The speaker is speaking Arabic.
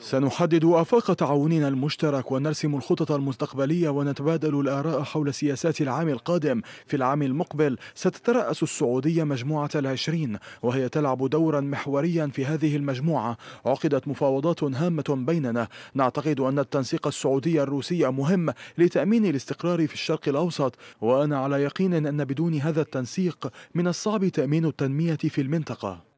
سنحدد آفاق تعاوننا المشترك ونرسم الخطط المستقبلية ونتبادل الآراء حول سياسات العام القادم في العام المقبل ستترأس السعودية مجموعة العشرين وهي تلعب دورا محوريا في هذه المجموعة عقدت مفاوضات هامة بيننا نعتقد أن التنسيق السعودي الروسي مهم لتأمين الاستقرار في الشرق الأوسط وأنا على يقين أن بدون هذا التنسيق من الصعب تأمين التنمية في المنطقة